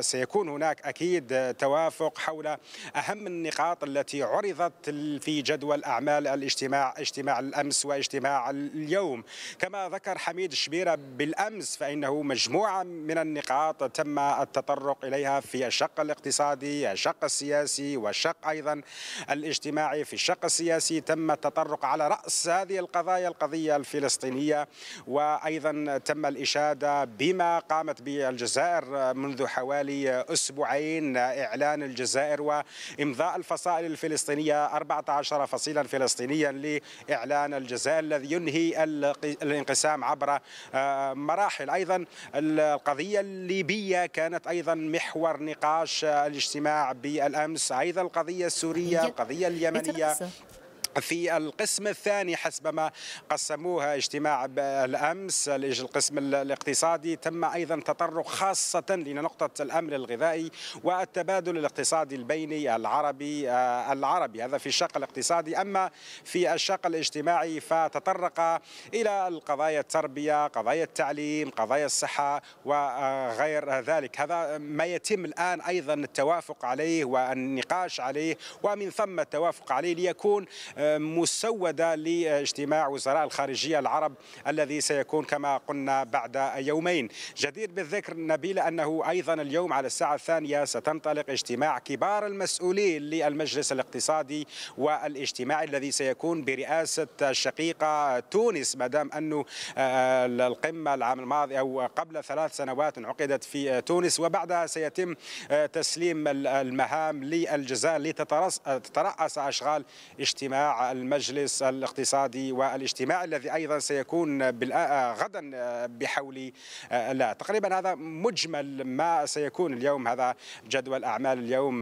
سيكون هناك اكيد توافق حول اهم النقاط التي عرضت في جدول اعمال الاجتماع اجتماع الامس واجتماع اليوم كما ذكر حميد الشبيره بالامس فانه مجموعه من النقاط تم التطرق اليها في الشق الاقتصادي الشق السياسي والشق ايضا الاجتماعي في الشق السياسي تم التطرق على راس هذه القضايا القضيه الفلسطينيه وايضا تم الاشاده بما قامت به الجزائر منذ حوالي خلال أسبوعين إعلان الجزائر وإمضاء الفصائل الفلسطينية 14 فصيلا فلسطينيا لإعلان الجزائر الذي ينهي الانقسام عبر آه، مراحل أيضا القضية الليبية كانت أيضا محور نقاش آه، الاجتماع بالأمس أيضا القضية السورية القضية اليمنية في القسم الثاني حسب ما قسموها اجتماع الامس القسم الاقتصادي تم ايضا تطرق خاصه لنقطه الامن الغذائي والتبادل الاقتصادي البيني العربي آه، العربي هذا في الشق الاقتصادي اما في الشق الاجتماعي فتطرق الى القضايا التربيه، قضايا التعليم، قضايا الصحه وغير ذلك، هذا ما يتم الان ايضا التوافق عليه والنقاش عليه ومن ثم التوافق عليه ليكون آه، مسودة لاجتماع وزراء الخارجية العرب الذي سيكون كما قلنا بعد يومين جدير بالذكر نبيل أنه أيضا اليوم على الساعة الثانية ستنطلق اجتماع كبار المسؤولين للمجلس الاقتصادي والاجتماعي الذي سيكون برئاسة الشقيقة تونس مدام أنه آه، القمة العام الماضي أو قبل ثلاث سنوات عقدت في تونس وبعدها سيتم آه، تسليم المهام للجزائر لتترأس أشغال اجتماع المجلس الاقتصادي والاجتماع الذي ايضا سيكون آه، غدا آه، بحول آه، لا تقريبا هذا مجمل ما سيكون اليوم هذا جدول اعمال اليوم